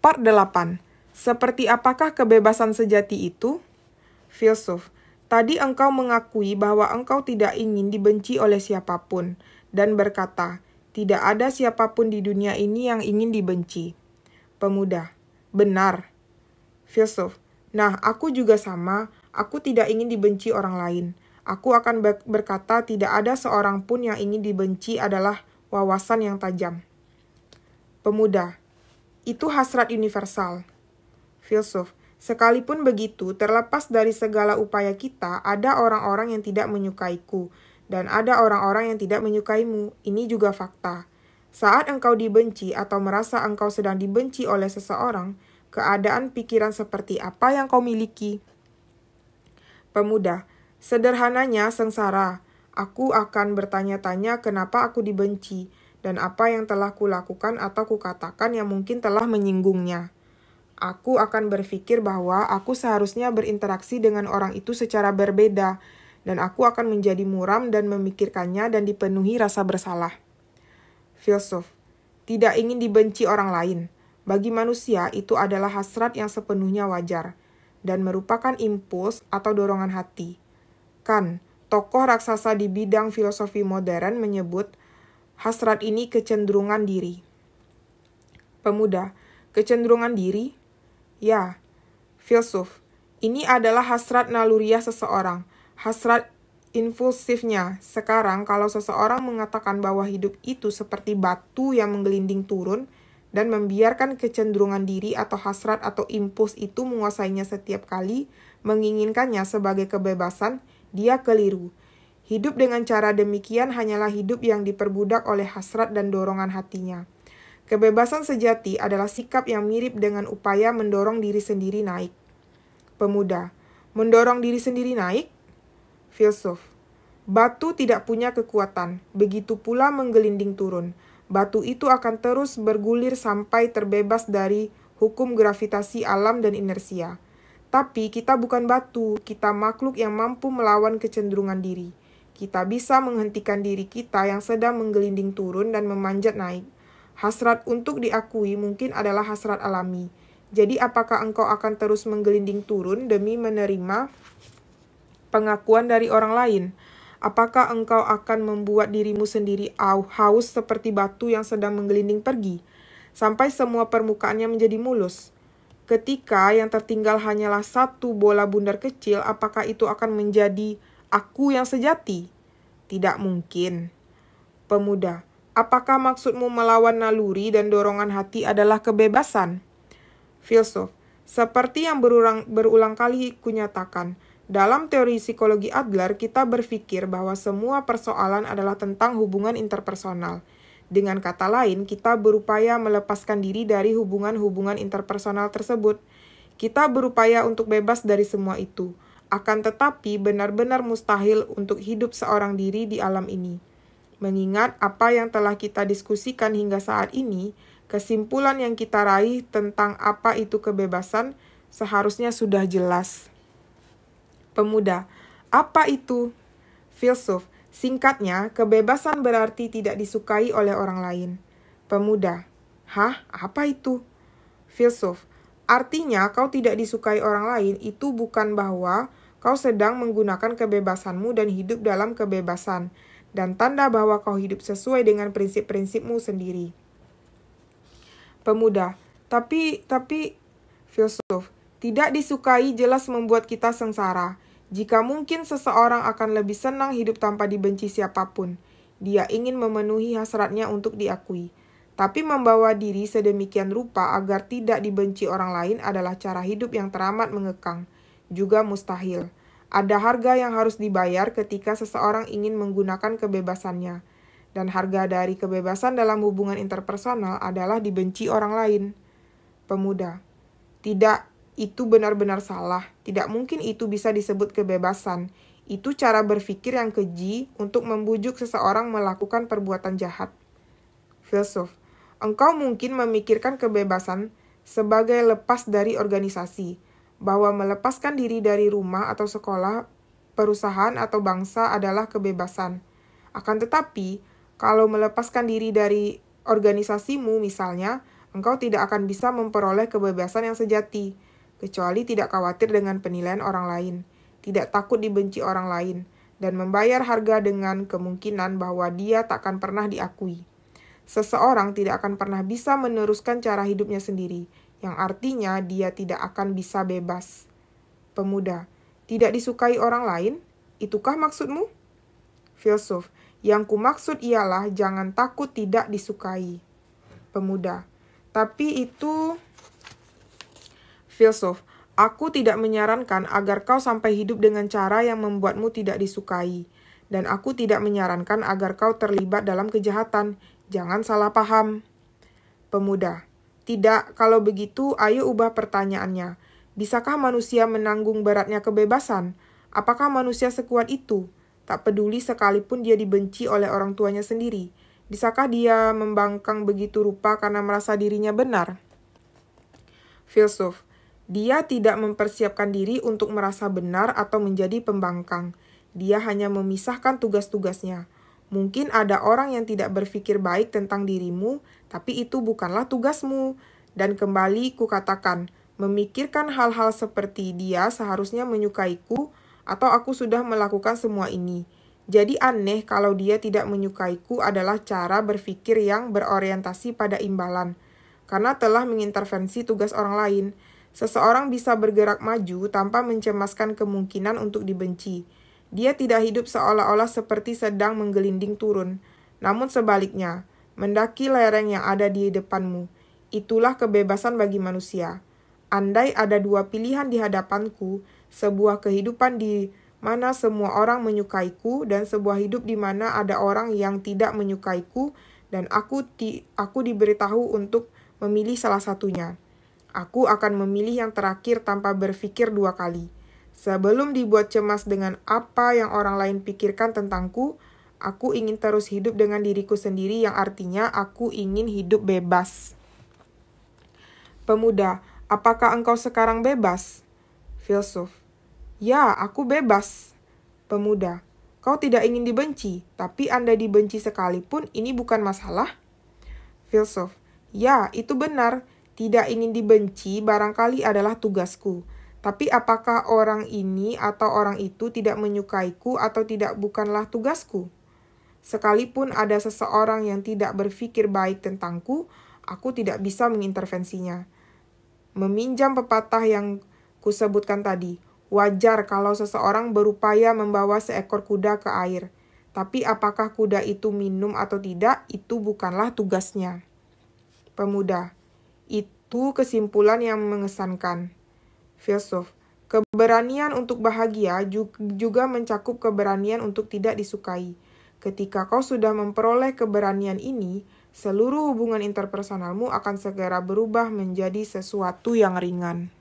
Part 8. Seperti apakah kebebasan sejati itu? Filsuf, tadi engkau mengakui bahwa engkau tidak ingin dibenci oleh siapapun, dan berkata, tidak ada siapapun di dunia ini yang ingin dibenci. Pemuda, benar. Filsuf, nah aku juga sama, aku tidak ingin dibenci orang lain. Aku akan berkata tidak ada seorang pun yang ingin dibenci adalah wawasan yang tajam. Pemuda, itu hasrat universal. Filsuf, sekalipun begitu, terlepas dari segala upaya kita, ada orang-orang yang tidak menyukaiku, dan ada orang-orang yang tidak menyukaimu. Ini juga fakta. Saat engkau dibenci atau merasa engkau sedang dibenci oleh seseorang, keadaan pikiran seperti apa yang kau miliki. Pemuda, sederhananya sengsara. Aku akan bertanya-tanya kenapa aku dibenci dan apa yang telah kulakukan atau kukatakan yang mungkin telah menyinggungnya. Aku akan berpikir bahwa aku seharusnya berinteraksi dengan orang itu secara berbeda, dan aku akan menjadi muram dan memikirkannya dan dipenuhi rasa bersalah. Filsuf, tidak ingin dibenci orang lain. Bagi manusia, itu adalah hasrat yang sepenuhnya wajar dan merupakan impuls atau dorongan hati. Kan, tokoh raksasa di bidang filosofi modern menyebut Hasrat ini kecenderungan diri. Pemuda, kecenderungan diri? Ya, filsuf. Ini adalah hasrat naluriah seseorang, hasrat impulsifnya. Sekarang kalau seseorang mengatakan bahwa hidup itu seperti batu yang menggelinding turun, dan membiarkan kecenderungan diri atau hasrat atau impuls itu menguasainya setiap kali, menginginkannya sebagai kebebasan, dia keliru. Hidup dengan cara demikian hanyalah hidup yang diperbudak oleh hasrat dan dorongan hatinya. Kebebasan sejati adalah sikap yang mirip dengan upaya mendorong diri sendiri naik. Pemuda, mendorong diri sendiri naik? Filsuf, batu tidak punya kekuatan, begitu pula menggelinding turun. Batu itu akan terus bergulir sampai terbebas dari hukum gravitasi alam dan inersia. Tapi kita bukan batu, kita makhluk yang mampu melawan kecenderungan diri. Kita bisa menghentikan diri kita yang sedang menggelinding turun dan memanjat naik. Hasrat untuk diakui mungkin adalah hasrat alami. Jadi apakah engkau akan terus menggelinding turun demi menerima pengakuan dari orang lain? Apakah engkau akan membuat dirimu sendiri haus seperti batu yang sedang menggelinding pergi, sampai semua permukaannya menjadi mulus? Ketika yang tertinggal hanyalah satu bola bundar kecil, apakah itu akan menjadi aku yang sejati? Tidak mungkin. Pemuda, apakah maksudmu melawan naluri dan dorongan hati adalah kebebasan? Filsuf, seperti yang berulang, berulang kali kunyatakan, dalam teori psikologi Adler, kita berpikir bahwa semua persoalan adalah tentang hubungan interpersonal. Dengan kata lain, kita berupaya melepaskan diri dari hubungan-hubungan interpersonal tersebut. Kita berupaya untuk bebas dari semua itu. Akan tetapi, benar-benar mustahil untuk hidup seorang diri di alam ini. Mengingat apa yang telah kita diskusikan hingga saat ini, kesimpulan yang kita raih tentang apa itu kebebasan seharusnya sudah jelas. Pemuda, apa itu? Filsuf, singkatnya, kebebasan berarti tidak disukai oleh orang lain. Pemuda, hah, apa itu? Filsuf, artinya kau tidak disukai orang lain itu bukan bahwa Kau sedang menggunakan kebebasanmu dan hidup dalam kebebasan, dan tanda bahwa kau hidup sesuai dengan prinsip-prinsipmu sendiri. Pemuda, tapi, tapi, filsuf, tidak disukai jelas membuat kita sengsara. Jika mungkin seseorang akan lebih senang hidup tanpa dibenci siapapun, dia ingin memenuhi hasratnya untuk diakui. Tapi membawa diri sedemikian rupa agar tidak dibenci orang lain adalah cara hidup yang teramat mengekang juga mustahil. Ada harga yang harus dibayar ketika seseorang ingin menggunakan kebebasannya, dan harga dari kebebasan dalam hubungan interpersonal adalah dibenci orang lain. Pemuda, tidak, itu benar-benar salah. Tidak mungkin itu bisa disebut kebebasan. Itu cara berpikir yang keji untuk membujuk seseorang melakukan perbuatan jahat. Filsuf, engkau mungkin memikirkan kebebasan sebagai lepas dari organisasi bahwa melepaskan diri dari rumah atau sekolah, perusahaan atau bangsa adalah kebebasan. Akan tetapi, kalau melepaskan diri dari organisasimu misalnya, engkau tidak akan bisa memperoleh kebebasan yang sejati, kecuali tidak khawatir dengan penilaian orang lain, tidak takut dibenci orang lain, dan membayar harga dengan kemungkinan bahwa dia takkan pernah diakui. Seseorang tidak akan pernah bisa meneruskan cara hidupnya sendiri, yang artinya dia tidak akan bisa bebas. Pemuda, tidak disukai orang lain? Itukah maksudmu? Filsuf, yang kumaksud ialah jangan takut tidak disukai. Pemuda, tapi itu... Filsuf, aku tidak menyarankan agar kau sampai hidup dengan cara yang membuatmu tidak disukai. Dan aku tidak menyarankan agar kau terlibat dalam kejahatan. Jangan salah paham. Pemuda, tidak, kalau begitu ayo ubah pertanyaannya. Bisakah manusia menanggung beratnya kebebasan? Apakah manusia sekuat itu? Tak peduli sekalipun dia dibenci oleh orang tuanya sendiri. Bisakah dia membangkang begitu rupa karena merasa dirinya benar? Filsuf, dia tidak mempersiapkan diri untuk merasa benar atau menjadi pembangkang. Dia hanya memisahkan tugas-tugasnya. Mungkin ada orang yang tidak berpikir baik tentang dirimu tapi itu bukanlah tugasmu. Dan kembali kukatakan, memikirkan hal-hal seperti dia seharusnya menyukaiku atau aku sudah melakukan semua ini. Jadi aneh kalau dia tidak menyukaiku adalah cara berpikir yang berorientasi pada imbalan. Karena telah mengintervensi tugas orang lain, seseorang bisa bergerak maju tanpa mencemaskan kemungkinan untuk dibenci. Dia tidak hidup seolah-olah seperti sedang menggelinding turun. Namun sebaliknya, mendaki lereng yang ada di depanmu. Itulah kebebasan bagi manusia. Andai ada dua pilihan di hadapanku, sebuah kehidupan di mana semua orang menyukaiku dan sebuah hidup di mana ada orang yang tidak menyukaiku dan aku ti aku diberitahu untuk memilih salah satunya. Aku akan memilih yang terakhir tanpa berpikir dua kali. Sebelum dibuat cemas dengan apa yang orang lain pikirkan tentangku, Aku ingin terus hidup dengan diriku sendiri yang artinya aku ingin hidup bebas. Pemuda, apakah engkau sekarang bebas? Filsuf, ya aku bebas. Pemuda, kau tidak ingin dibenci, tapi Anda dibenci sekalipun ini bukan masalah. Filsuf, ya itu benar, tidak ingin dibenci barangkali adalah tugasku. Tapi apakah orang ini atau orang itu tidak menyukaiku atau tidak bukanlah tugasku? Sekalipun ada seseorang yang tidak berpikir baik tentangku, aku tidak bisa mengintervensinya. Meminjam pepatah yang kusebutkan tadi, wajar kalau seseorang berupaya membawa seekor kuda ke air. Tapi apakah kuda itu minum atau tidak, itu bukanlah tugasnya. Pemuda, itu kesimpulan yang mengesankan. Filsuf, keberanian untuk bahagia juga mencakup keberanian untuk tidak disukai Ketika kau sudah memperoleh keberanian ini, seluruh hubungan interpersonalmu akan segera berubah menjadi sesuatu yang ringan.